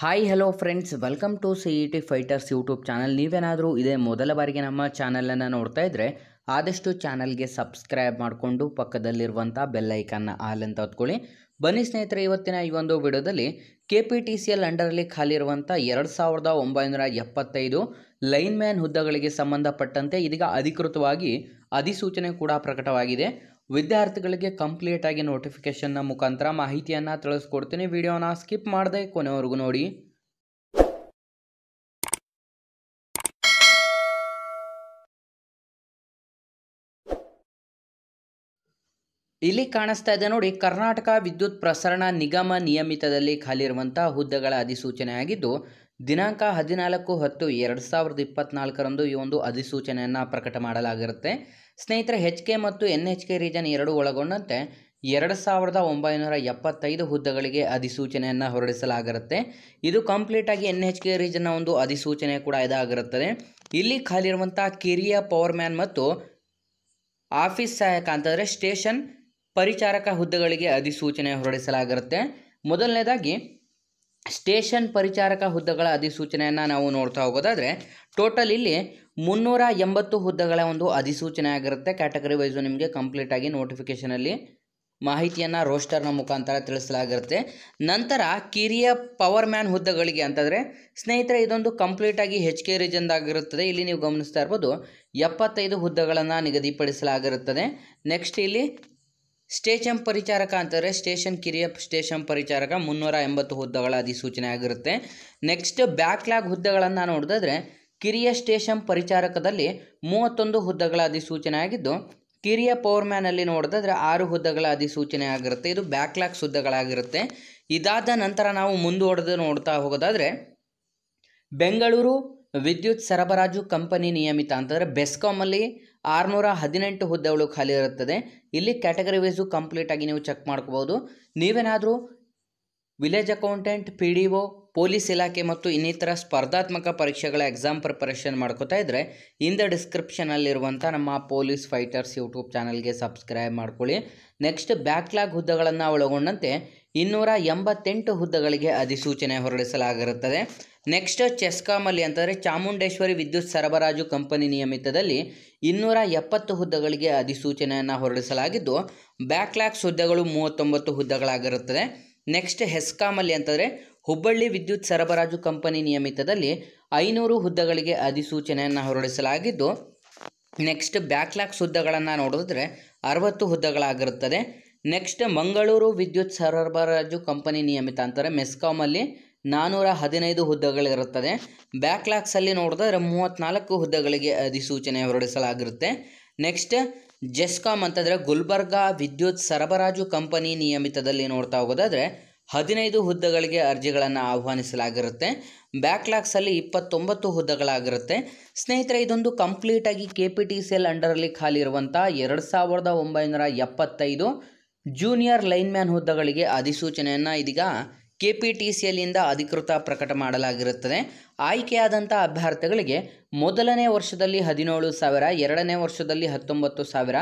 hi hello friends welcome to C E T fighters YouTube channel ನೀವೇನಾದರೂ ಇದೇ ಮೊದಲ ಬಾರಿಗೆ ನಮ್ಮ ಚಾನಲನ್ನು ನೋಡ್ತಾ ಇದ್ದರೆ ಆದಷ್ಟು ಚಾನಲ್ಗೆ ಸಬ್ಸ್ಕ್ರೈಬ್ ಮಾಡಿಕೊಂಡು ಪಕ್ಕದಲ್ಲಿರುವಂಥ ಬೆಲ್ಲೈಕನ್ನ ಆಲ್ ಅಂತ ಹೊತ್ಕೊಳ್ಳಿ ಬನ್ನಿ ಸ್ನೇಹಿತರೆ ಇವತ್ತಿನ ಈ ಒಂದು ವಿಡಿಯೋದಲ್ಲಿ K P T C L ಅಂಡರ್ಲಿ ಖಾಲಿರುವಂಥ ಎರಡು ಸಾವಿರದ ಒಂಬೈನೂರ ಎಪ್ಪತ್ತೈದು ಲೈನ್ ಮ್ಯಾನ್ ಹುದ್ದೆಗಳಿಗೆ ಸಂಬಂಧಪಟ್ಟಂತೆ ಇದೀಗ ಅಧಿಕೃತವಾಗಿ ಅಧಿಸೂಚನೆ ಕೂಡ ಪ್ರಕಟವಾಗಿದೆ ವಿದ್ಯಾರ್ಥಿಗಳಿಗೆ ಕಂಪ್ಲೀಟಾಗಿ ನೋಟಿಫಿಕೇಶನ್ನ ಮುಖಾಂತರ ಮಾಹಿತಿಯನ್ನು ತಿಳಿಸ್ಕೊಡ್ತೀನಿ ವಿಡಿಯೋನ ಸ್ಕಿಪ್ ಮಾಡದೆ ಕೊನೆವರೆಗೂ ನೋಡಿ ಇಲ್ಲಿ ಕಾಣಿಸ್ತಾ ಇದೆ ನೋಡಿ ಕರ್ನಾಟಕ ವಿದ್ಯುತ್ ಪ್ರಸರಣ ನಿಗಮ ನಿಯಮಿತದಲ್ಲಿ ಖಾಲಿರುವಂತಹ ಹುದ್ದೆಗಳ ಅಧಿಸೂಚನೆ ಆಗಿದ್ದು ದಿನಾಂಕ ಹದಿನಾಲ್ಕು ಹತ್ತು ಎರಡು ಸಾವಿರದ ಇಪ್ಪತ್ನಾಲ್ಕರಂದು ಈ ಒಂದು ಅಧಿಸೂಚನೆಯನ್ನು ಪ್ರಕಟ ಮಾಡಲಾಗಿರುತ್ತೆ ಸ್ನೇಹಿತರೆ ಹೆಚ್ ಕೆ ಮತ್ತು ಎನ್ ಎಚ್ ಕೆ ರೀಜನ್ ಎರಡು ಒಳಗೊಂಡಂತೆ ಎರಡು ಸಾವಿರದ ಒಂಬೈನೂರ ಎಪ್ಪತ್ತೈದು ಹುದ್ದೆಗಳಿಗೆ ಅಧಿಸೂಚನೆಯನ್ನು ಹೊರಡಿಸಲಾಗಿರುತ್ತೆ ಇದು ಕಂಪ್ಲೀಟಾಗಿ ಎನ್ ಎಚ್ ಕೆ ರೀಜನ್ನ ಒಂದು ಅಧಿಸೂಚನೆ ಕೂಡ ಇದಾಗಿರುತ್ತದೆ ಇಲ್ಲಿ ಖಾಲಿರುವಂಥ ಕಿರಿಯ ಪವರ್ ಮ್ಯಾನ್ ಮತ್ತು ಆಫೀಸ್ ಸಹಾಯಕ ಅಂತಂದರೆ ಸ್ಟೇಷನ್ ಪರಿಚಾರಕ ಹುದ್ದೆಗಳಿಗೆ ಅಧಿಸೂಚನೆ ಹೊರಡಿಸಲಾಗಿರುತ್ತೆ ಮೊದಲನೇದಾಗಿ ಸ್ಟೇಷನ್ ಪರಿಚಾರಕ ಹುದ್ದೆಗಳ ಅಧಿಸೂಚನೆಯನ್ನು ನಾವು ನೋಡ್ತಾ ಹೋಗೋದಾದರೆ ಟೋಟಲ್ ಇಲ್ಲಿ ಮುನ್ನೂರ ಎಂಬತ್ತು ಹುದ್ದೆಗಳ ಒಂದು ಅಧಿಸೂಚನೆ ಆಗಿರುತ್ತೆ ಕ್ಯಾಟಗರಿ ವೈಸು ನಿಮಗೆ ಕಂಪ್ಲೀಟಾಗಿ ನೋಟಿಫಿಕೇಷನಲ್ಲಿ ಮಾಹಿತಿಯನ್ನು ರೋಸ್ಟರ್ನ ಮುಖಾಂತರ ತಿಳಿಸಲಾಗಿರುತ್ತೆ ನಂತರ ಕಿರಿಯ ಪವರ್ ಮ್ಯಾನ್ ಹುದ್ದೆಗಳಿಗೆ ಅಂತಂದರೆ ಸ್ನೇಹಿತರೆ ಇದೊಂದು ಕಂಪ್ಲೀಟಾಗಿ ಹೆಚ್ ಕೆ ರೀಜನ್ದಾಗಿರುತ್ತದೆ ಇಲ್ಲಿ ನೀವು ಗಮನಿಸ್ತಾ ಇರ್ಬೋದು ಎಪ್ಪತ್ತೈದು ಹುದ್ದೆಗಳನ್ನು ನಿಗದಿಪಡಿಸಲಾಗಿರುತ್ತದೆ ನೆಕ್ಸ್ಟ್ ಇಲ್ಲಿ ಸ್ಟೇಷನ್ ಪರಿಚಾರಕ ಅಂತಂದರೆ ಸ್ಟೇಷನ್ ಕಿರಿಯ ಸ್ಟೇಷನ್ ಪರಿಚಾರಕ ಮುನ್ನೂರ ಎಂಬತ್ತು ಹುದ್ದೆಗಳ ಅಧಿಸೂಚನೆ ಆಗಿರುತ್ತೆ ನೆಕ್ಸ್ಟ್ ಬ್ಯಾಕ್ಲಾಗ್ ಹುದ್ದೆಗಳನ್ನು ನೋಡಿದ್ರೆ ಕಿರಿಯ ಸ್ಟೇಷನ್ ಪರಿಚಾರಕದಲ್ಲಿ ಮೂವತ್ತೊಂದು ಹುದ್ದೆಗಳ ಅಧಿಸೂಚನೆ ಆಗಿದ್ದು ಕಿರಿಯ ಪವರ್ ಅಲ್ಲಿ ನೋಡಿದ್ರೆ ಆರು ಹುದ್ದೆಗಳ ಅಧಿಸೂಚನೆ ಆಗಿರುತ್ತೆ ಇದು ಬ್ಯಾಕ್ಲಾಗ್ ಹುದ್ದೆಗಳಾಗಿರುತ್ತೆ ಇದಾದ ನಂತರ ನಾವು ಮುಂದುವರೆದು ನೋಡ್ತಾ ಹೋಗೋದಾದರೆ ಬೆಂಗಳೂರು ವಿದ್ಯುತ್ ಸರಬರಾಜು ಕಂಪನಿ ನಿಯಮಿತ ಅಂತಂದರೆ ಬೆಸ್ಕಾಮಲ್ಲಿ ಆರುನೂರ ಹದಿನೆಂಟು ಹುದ್ದೆಗಳು ಖಾಲಿ ಇರುತ್ತದೆ ಇಲ್ಲಿ ಕ್ಯಾಟಗರಿ ವೈಸು ಕಂಪ್ಲೀಟಾಗಿ ನೀವು ಚೆಕ್ ಮಾಡ್ಕೋಬೋದು ನೀವೇನಾದರೂ village accountant P D O police ಇಲಾಖೆ ಮತ್ತು ಇನ್ನಿತರ ಸ್ಪರ್ಧಾತ್ಮಕ ಪರೀಕ್ಷೆಗಳ ಎಕ್ಸಾಮ್ ಪ್ರಿಪರೇಷನ್ ಮಾಡ್ಕೋತಾ ಇದ್ದರೆ ಇಂದ ಡಿಸ್ಕ್ರಿಪ್ಷನಲ್ಲಿರುವಂಥ ನಮ್ಮ ಪೊಲೀಸ್ ಫೈಟರ್ಸ್ ಯೂಟ್ಯೂಬ್ ಚಾನಲ್ಗೆ ಸಬ್ಸ್ಕ್ರೈಬ್ ಮಾಡ್ಕೊಳ್ಳಿ ನೆಕ್ಸ್ಟ್ ಬ್ಯಾಕ್ಲಾಗ್ ಹುದ್ದೆಗಳನ್ನು ಒಳಗೊಂಡಂತೆ ಇನ್ನೂರ ಎಂಬತ್ತೆಂಟು ಹುದ್ದೆಗಳಿಗೆ ಅಧಿಸೂಚನೆ ಹೊರಡಿಸಲಾಗಿರುತ್ತದೆ ನೆಕ್ಸ್ಟ್ ಚೆಸ್ಕಾಮಲ್ಲಿ ಅಂತಂದರೆ ಚಾಮುಂಡೇಶ್ವರಿ ವಿದ್ಯುತ್ ಸರಬರಾಜು ಕಂಪನಿ ನಿಯಮಿತದಲ್ಲಿ ಇನ್ನೂರ ಎಪ್ಪತ್ತು ಹುದ್ದೆಗಳಿಗೆ ಅಧಿಸೂಚನೆಯನ್ನು ಹೊರಡಿಸಲಾಗಿದ್ದು ಬ್ಯಾಕ್ಲಾಗ್ಸ್ ಹುದ್ದೆಗಳು ಮೂವತ್ತೊಂಬತ್ತು ಹುದ್ದೆಗಳಾಗಿರುತ್ತದೆ ನೆಕ್ಸ್ಟ್ ಹೆಸ್ಕಾಮಲ್ಲಿ ಅಂತಂದರೆ ಹುಬ್ಬಳ್ಳಿ ವಿದ್ಯುತ್ ಸರಬರಾಜು ಕಂಪನಿ ನಿಯಮಿತದಲ್ಲಿ ಐನೂರು ಹುದ್ದೆಗಳಿಗೆ ಅಧಿಸೂಚನೆಯನ್ನು ಹೊರಡಿಸಲಾಗಿದ್ದು ನೆಕ್ಸ್ಟ್ ಬ್ಯಾಕ್ಲಾಕ್ಸ್ ಹುದ್ದೆಗಳನ್ನು ನೋಡಿದ್ರೆ ಅರವತ್ತು ಹುದ್ದೆಗಳಾಗಿರುತ್ತದೆ ನೆಕ್ಸ್ಟ್ ಮಂಗಳೂರು ವಿದ್ಯುತ್ ಸರಬರಾಜು ಕಂಪನಿ ನಿಯಮಿತ ಅಂತಾರೆ ಮೆಸ್ಕಾಮಲ್ಲಿ ನಾನ್ನೂರ ಹದಿನೈದು ಹುದ್ದೆಗಳಿರುತ್ತದೆ ಬ್ಯಾಕ್ಲಾಕ್ಸಲ್ಲಿ ನೋಡಿದ್ರೆ ಮೂವತ್ತ್ನಾಲ್ಕು ಹುದ್ದೆಗಳಿಗೆ ಅಧಿಸೂಚನೆ ಹೊರಡಿಸಲಾಗಿರುತ್ತೆ ನೆಕ್ಸ್ಟ್ ಜೆಸ್ಕಾಮ್ ಅಂತಂದರೆ ಗುಲ್ಬರ್ಗಾ ವಿದ್ಯುತ್ ಸರಬರಾಜು ಕಂಪನಿ ನಿಯಮಿತದಲ್ಲಿ ನೋಡ್ತಾ ಹೋಗೋದಾದರೆ ಹದಿನೈದು ಹುದ್ದೆಗಳಿಗೆ ಅರ್ಜಿಗಳನ್ನು ಆಹ್ವಾನಿಸಲಾಗಿರುತ್ತೆ ಬ್ಯಾಕ್ಲಾಗ್ಸಲ್ಲಿ ಇಪ್ಪತ್ತೊಂಬತ್ತು ಹುದ್ದೆಗಳಾಗಿರುತ್ತೆ ಸ್ನೇಹಿತರೆ ಇದೊಂದು ಕಂಪ್ಲೀಟಾಗಿ K P T C L ಅಂಡರಲ್ಲಿ ಖಾಲಿ ಇರುವಂಥ ಎರಡು ಸಾವಿರದ ಒಂಬೈನೂರ ಎಪ್ಪತ್ತೈದು ಜೂನಿಯರ್ ಲೈನ್ಮ್ಯಾನ್ ಹುದ್ದೆಗಳಿಗೆ ಅಧಿಸೂಚನೆಯನ್ನು ಇದೀಗ ಕೆ ಪಿ ಟಿ ಸಿಯಲ್ಲಿಂದ ಅಧಿಕೃತ ಪ್ರಕಟ ಮಾಡಲಾಗಿರುತ್ತದೆ ಆಯ್ಕೆಯಾದಂಥ ಅಭ್ಯರ್ಥಿಗಳಿಗೆ ಮೊದಲನೇ ವರ್ಷದಲ್ಲಿ ಹದಿನೇಳು ಸಾವಿರ ಎರಡನೇ ವರ್ಷದಲ್ಲಿ ಹತ್ತೊಂಬತ್ತು ಸಾವಿರ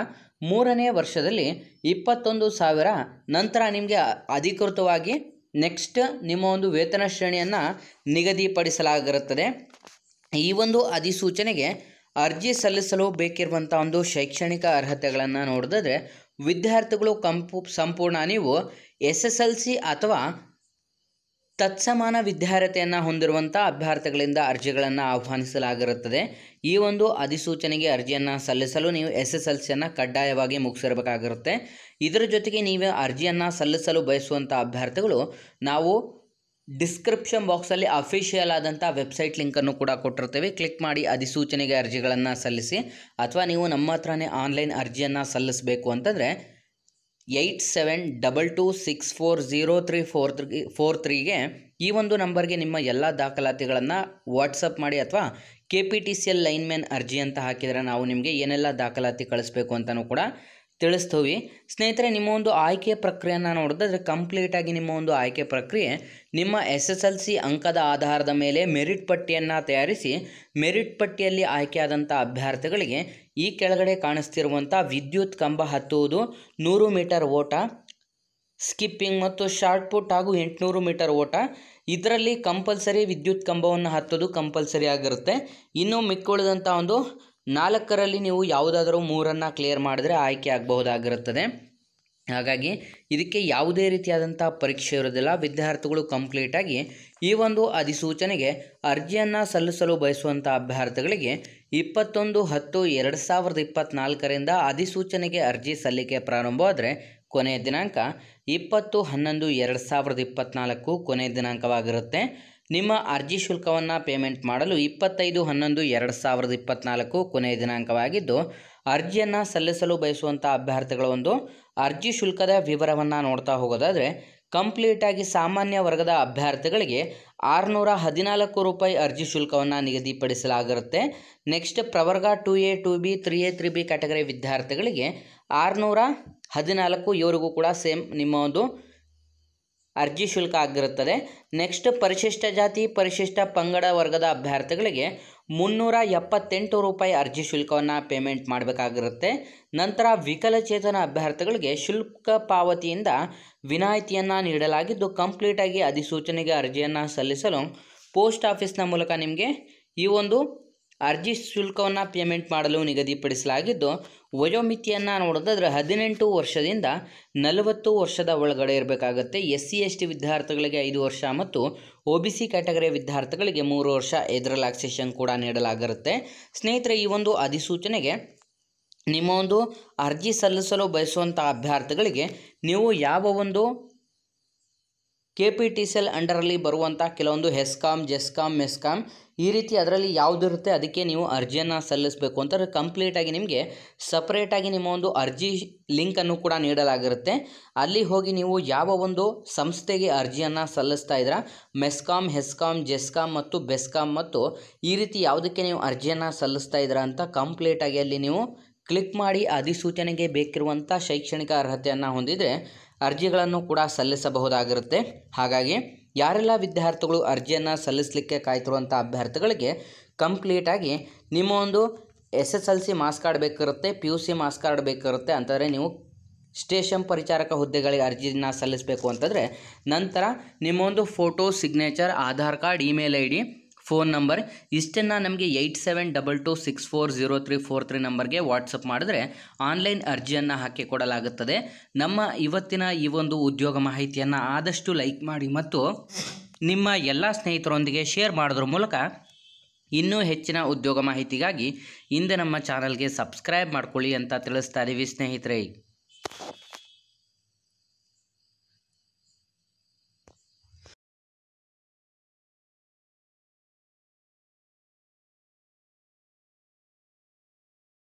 ಮೂರನೇ ವರ್ಷದಲ್ಲಿ ಇಪ್ಪತ್ತೊಂದು ಸಾವಿರ ನಂತರ ನಿಮಗೆ ಅಧಿಕೃತವಾಗಿ ನೆಕ್ಸ್ಟ್ ನಿಮ್ಮ ಒಂದು ವೇತನ ಶ್ರೇಣಿಯನ್ನು ನಿಗದಿಪಡಿಸಲಾಗಿರುತ್ತದೆ ಈ ಒಂದು ಅಧಿಸೂಚನೆಗೆ ಅರ್ಜಿ ಸಲ್ಲಿಸಲು ಬೇಕಿರುವಂಥ ಒಂದು ಶೈಕ್ಷಣಿಕ ಅರ್ಹತೆಗಳನ್ನು ನೋಡಿದ್ರೆ ವಿದ್ಯಾರ್ಥಿಗಳು ಕಂಪು ಸಂಪೂರ್ಣ ನೀವು ಎಸ್ ಎಸ್ ಎಲ್ ಸಿ ಅಥವಾ ತತ್ಸಮಾನ ವಿದ್ಯಾರ್ಹತೆಯನ್ನು ಹೊಂದಿರುವಂಥ ಅಭ್ಯರ್ಥಿಗಳಿಂದ ಅರ್ಜಿಗಳನ್ನು ಆಹ್ವಾನಿಸಲಾಗಿರುತ್ತದೆ ಈ ಒಂದು ಅಧಿಸೂಚನೆಗೆ ಅರ್ಜಿಯನ್ನು ಸಲ್ಲಿಸಲು ನೀವು ಎಸ್ ಎಸ್ ಎಲ್ ಸಿಯನ್ನು ಕಡ್ಡಾಯವಾಗಿ ಮುಗಿಸಿರಬೇಕಾಗಿರುತ್ತೆ ಇದರ ಜೊತೆಗೆ ನೀವು ಅರ್ಜಿಯನ್ನು ಸಲ್ಲಿಸಲು ಬಯಸುವಂಥ ಅಭ್ಯರ್ಥಿಗಳು ನಾವು ಡಿಸ್ಕ್ರಿಪ್ಷನ್ ಬಾಕ್ಸಲ್ಲಿ ಅಫಿಷಿಯಲ್ ಆದಂಥ ವೆಬ್ಸೈಟ್ ಲಿಂಕನ್ನು ಕೂಡ ಕೊಟ್ಟಿರ್ತೇವೆ ಕ್ಲಿಕ್ ಮಾಡಿ ಅಧಿಸೂಚನೆಗೆ ಅರ್ಜಿಗಳನ್ನು ಸಲ್ಲಿಸಿ ಅಥವಾ ನೀವು ನಮ್ಮ ಹತ್ರನೇ ಆನ್ಲೈನ್ ಅರ್ಜಿಯನ್ನು ಸಲ್ಲಿಸಬೇಕು ಅಂತಂದರೆ eight seven double two six four zero three four three four ತ್ರೀಗೆ ಈ ಒಂದು ನಂಬರ್ಗೆ ನಿಮ್ಮ ಎಲ್ಲ ದಾಖಲಾತಿಗಳನ್ನು ವಾಟ್ಸಪ್ ಮಾಡಿ ಅಥವಾ K P T C L lineman ಅರ್ಜಿ ಅಂತ ಹಾಕಿದರೆ ನಾವು ನಿಮಗೆ ಏನೆಲ್ಲ ದಾಖಲಾತಿ ಕಳಿಸ್ಬೇಕು ಅಂತಲೂ ಕೂಡ ತಿಳಿಸ್ತೀವಿ ಸ್ನೇಹಿತರೆ ನಿಮ್ಮ ಒಂದು ಆಯ್ಕೆ ಪ್ರಕ್ರಿಯೆಯನ್ನು ನೋಡಿದ್ರೆ ಕಂಪ್ಲೀಟಾಗಿ ನಿಮ್ಮ ಒಂದು ಆಯ್ಕೆ ಪ್ರಕ್ರಿಯೆ ನಿಮ್ಮ ಎಸ್ ಎಸ್ ಎಲ್ ಸಿ ಅಂಕದ ಆಧಾರದ ಮೇಲೆ ಮೆರಿಟ್ ಪಟ್ಟಿಯನ್ನು ತಯಾರಿಸಿ ಮೆರಿಟ್ ಪಟ್ಟಿಯಲ್ಲಿ ಆಯ್ಕೆಯಾದಂಥ ಅಭ್ಯರ್ಥಿಗಳಿಗೆ ಈ ಕೆಳಗಡೆ ಕಾಣಿಸ್ತಿರುವಂಥ ವಿದ್ಯುತ್ ಕಂಬ ಹತ್ತುವುದು ನೂರು ಮೀಟರ್ ಓಟ ಸ್ಕಿಪ್ಪಿಂಗ್ ಮತ್ತು ಶಾರ್ಟ್ ಪುಟ್ ಹಾಗೂ ಎಂಟುನೂರು ಮೀಟರ್ ಓಟ ಇದರಲ್ಲಿ ಕಂಪಲ್ಸರಿ ವಿದ್ಯುತ್ ಕಂಬವನ್ನು ಹತ್ತೋದು ಕಂಪಲ್ಸರಿ ಆಗಿರುತ್ತೆ ಇನ್ನು ಮಿಕ್ಕುಳಿದಂಥ ಒಂದು ನಾಲ್ಕರಲ್ಲಿ ನೀವು ಯಾವುದಾದರೂ ಮೂರನ್ನು ಕ್ಲಿಯರ್ ಮಾಡಿದ್ರೆ ಆಯ್ಕೆ ಆಗಬಹುದಾಗಿರುತ್ತದೆ ಹಾಗಾಗಿ ಇದಕ್ಕೆ ಯಾವುದೇ ರೀತಿಯಾದಂಥ ಪರೀಕ್ಷೆ ಇರೋದಿಲ್ಲ ವಿದ್ಯಾರ್ಥಿಗಳು ಕಂಪ್ಲೀಟಾಗಿ ಈ ಒಂದು ಅಧಿಸೂಚನೆಗೆ ಅರ್ಜಿಯನ್ನು ಸಲ್ಲಿಸಲು ಬಯಸುವಂಥ ಅಭ್ಯರ್ಥಿಗಳಿಗೆ ಇಪ್ಪತ್ತೊಂದು ಹತ್ತು ಎರಡು ಸಾವಿರದ ಇಪ್ಪತ್ತ್ನಾಲ್ಕರಿಂದ ಅಧಿಸೂಚನೆಗೆ ಅರ್ಜಿ ಸಲ್ಲಿಕೆ ಪ್ರಾರಂಭವಾದರೆ ಕೊನೆಯ ದಿನಾಂಕ ಇಪ್ಪತ್ತು ಹನ್ನೊಂದು ಎರಡು ಸಾವಿರದ ಇಪ್ಪತ್ತ್ನಾಲ್ಕು ಕೊನೆಯ ದಿನಾಂಕವಾಗಿರುತ್ತೆ ನಿಮ್ಮ ಅರ್ಜಿ ಶುಲ್ಕವನ್ನು ಪೇಮೆಂಟ್ ಮಾಡಲು ಇಪ್ಪತ್ತೈದು ಹನ್ನೊಂದು ಎರಡು ಸಾವಿರದ ಇಪ್ಪತ್ತ್ನಾಲ್ಕು ಕೊನೆಯ ದಿನಾಂಕವಾಗಿದ್ದು ಅರ್ಜಿಯನ್ನು ಸಲ್ಲಿಸಲು ಬಯಸುವಂಥ ಅಭ್ಯರ್ಥಿಗಳ ಒಂದು ಅರ್ಜಿ ಶುಲ್ಕದ ವಿವರವನ್ನು ನೋಡ್ತಾ ಹೋಗೋದಾದರೆ ಕಂಪ್ಲೀಟಾಗಿ ಸಾಮಾನ್ಯ ವರ್ಗದ ಅಭ್ಯರ್ಥಿಗಳಿಗೆ ಆರುನೂರ ಹದಿನಾಲ್ಕು ರೂಪಾಯಿ ಅರ್ಜಿ ಶುಲ್ಕವನ್ನು ನಿಗದಿಪಡಿಸಲಾಗಿರುತ್ತೆ ನೆಕ್ಸ್ಟ್ ಪ್ರವರ್ಗ two A two B three A three B category ವಿದ್ಯಾರ್ಥಿಗಳಿಗೆ ಆರುನೂರ ಹದಿನಾಲ್ಕು ಇವರಿಗೂ ಕೂಡ ಸೇಮ್ ನಿಮ್ಮ ಒಂದು ಅರ್ಜಿ ಶುಲ್ಕ ಆಗಿರುತ್ತದೆ ನೆಕ್ಸ್ಟ್ ಪರಿಶಿಷ್ಟ ಜಾತಿ ಪರಿಶಿಷ್ಟ ಪಂಗಡ ವರ್ಗದ ಅಭ್ಯರ್ಥಿಗಳಿಗೆ ಮುನ್ನೂರ ಎಪ್ಪತ್ತೆಂಟು ರೂಪಾಯಿ ಅರ್ಜಿ ಶುಲ್ಕವನ್ನು ಪೇಮೆಂಟ್ ಮಾಡಬೇಕಾಗಿರುತ್ತೆ ನಂತರ ವಿಕಲಚೇತನ ಅಭ್ಯರ್ಥಿಗಳಿಗೆ ಶುಲ್ಕ ಪಾವತಿಯಿಂದ ವಿನಾಯಿತಿಯನ್ನು ನೀಡಲಾಗಿದ್ದು ಕಂಪ್ಲೀಟಾಗಿ ಅಧಿಸೂಚನೆಗೆ ಅರ್ಜಿಯನ್ನು ಸಲ್ಲಿಸಲು ಪೋಸ್ಟ್ ಆಫೀಸ್ನ ಮೂಲಕ ನಿಮಗೆ ಈ ಒಂದು ಅರ್ಜಿ ಶುಲ್ಕವನ್ನು ಪೇಮೆಂಟ್ ಮಾಡಲು ನಿಗದಿಪಡಿಸಲಾಗಿದ್ದು ವಯೋಮಿತಿಯನ್ನು ನೋಡೋದಾದ್ರೆ ಹದಿನೆಂಟು ವರ್ಷದಿಂದ ನಲವತ್ತು ವರ್ಷದ ಒಳಗಡೆ ಇರಬೇಕಾಗುತ್ತೆ ಎಸ್ ಸಿ ಎಸ್ ಟಿ ವಿದ್ಯಾರ್ಥಿಗಳಿಗೆ ಐದು ವರ್ಷ ಮತ್ತು ಒ ಬಿ ಸಿ ಕ್ಯಾಟಗರಿ ವಿದ್ಯಾರ್ಥಿಗಳಿಗೆ ಮೂರು ವರ್ಷ ರಿಲ್ಯಾಕ್ಸೇಷನ್ ಕೂಡ ನೀಡಲಾಗಿರುತ್ತೆ ಸ್ನೇಹಿತರೆ ಈ ಒಂದು ಅಧಿಸೂಚನೆಗೆ ನಿಮ್ಮ ಒಂದು ಅರ್ಜಿ ಸಲ್ಲಿಸಲು ಬಯಸುವಂಥ ಅಭ್ಯರ್ಥಿಗಳಿಗೆ ನೀವು ಯಾವ ಒಂದು K P T C L ಅಂಡರಲ್ಲಿ ಬರುವಂಥ ಕೆಲವೊಂದು ಹೆಸ್ಕಾಮ್ ಜೆಸ್ಕಾಮ್ ಮೆಸ್ಕಾಮ್ ಈ ರೀತಿ ಅದರಲ್ಲಿ ಯಾವುದಿರುತ್ತೆ ಅದಕ್ಕೆ ನೀವು ಅರ್ಜಿಯನ್ನು ಸಲ್ಲಿಸಬೇಕು ಅಂತಂದರೆ ಕಂಪ್ಲೀಟಾಗಿ ನಿಮಗೆ ಸಪ್ರೇಟಾಗಿ ನಿಮ್ಮ ಒಂದು ಅರ್ಜಿ ಲಿಂಕನ್ನು ಕೂಡ ನೀಡಲಾಗಿರುತ್ತೆ ಅಲ್ಲಿ ಹೋಗಿ ನೀವು ಯಾವ ಒಂದು ಸಂಸ್ಥೆಗೆ ಅರ್ಜಿಯನ್ನು ಸಲ್ಲಿಸ್ತಾ ಇದ್ದೀರಾ ಮೆಸ್ಕಾಮ್ ಹೆಸ್ಕಾಮ್ ಜೆಸ್ಕಾಮ್ ಮತ್ತು ಬೆಸ್ಕಾಮ್ ಮತ್ತು ಈ ರೀತಿ ಯಾವುದಕ್ಕೆ ನೀವು ಅರ್ಜಿಯನ್ನು ಸಲ್ಲಿಸ್ತಾ ಇದ್ದೀರಾ ಅಂತ ಕಂಪ್ಲೀಟಾಗಿ ಅಲ್ಲಿ ನೀವು ಕ್ಲಿಕ್ ಮಾಡಿ ಅಧಿಸೂಚನೆಗೆ ಬೇಕಿರುವಂಥ ಶೈಕ್ಷಣಿಕ ಅರ್ಹತೆಯನ್ನು ಹೊಂದಿದರೆ ಅರ್ಜಿಗಳನ್ನು ಕೂಡ ಸಲ್ಲಿಸಬಹುದಾಗಿರುತ್ತೆ ಹಾಗಾಗಿ ಯಾರೆಲ್ಲ ವಿದ್ಯಾರ್ಥಿಗಳು ಅರ್ಜಿಯನ್ನು ಸಲ್ಲಿಸಲಿಕ್ಕೆ ಕಾಯ್ತಿರುವಂಥ ಅಭ್ಯರ್ಥಿಗಳಿಗೆ ಕಂಪ್ಲೀಟಾಗಿ ನಿಮ್ಮ ಒಂದು S S L C marks card ಬೇಕಿರುತ್ತೆ P U C marks card ಬೇಕಿರುತ್ತೆ ಅಂತಂದರೆ ನೀವು ಸ್ಟೇಷನ್ ಪರಿಚಾರಕ ಹುದ್ದೆಗಳಿಗೆ ಅರ್ಜಿನ ಸಲ್ಲಿಸಬೇಕು ಅಂತಂದರೆ ನಂತರ ನಿಮ್ಮೊಂದು photo signature Aadhaar card email I D phone number ಇಷ್ಟನ್ನು ನಮಗೆ eight seven double two six four zero three four three ನಂಬರ್ಗೆ ವಾಟ್ಸಪ್ ಮಾಡಿದ್ರೆ ಆನ್ಲೈನ್ ಅರ್ಜಿಯನ್ನು ಹಾಕಿ ಕೊಡಲಾಗುತ್ತದೆ ನಮ್ಮ ಇವತ್ತಿನ ಈ ಒಂದು ಉದ್ಯೋಗ ಮಾಹಿತಿಯನ್ನು ಆದಷ್ಟು ಲೈಕ್ ಮಾಡಿ ಮತ್ತು ನಿಮ್ಮ ಎಲ್ಲ ಸ್ನೇಹಿತರೊಂದಿಗೆ ಶೇರ್ ಮಾಡೋದ್ರ ಮೂಲಕ ಇನ್ನೂ ಹೆಚ್ಚಿನ ಉದ್ಯೋಗ ಮಾಹಿತಿಗಾಗಿ ಹಿಂದೆ ನಮ್ಮ ಚಾನಲ್ಗೆ ಸಬ್ಸ್ಕ್ರೈಬ್ ಮಾಡ್ಕೊಳ್ಳಿ ಅಂತ ತಿಳಿಸ್ತಾ ಇದ್ದೀವಿ ಸ್ನೇಹಿತರೆ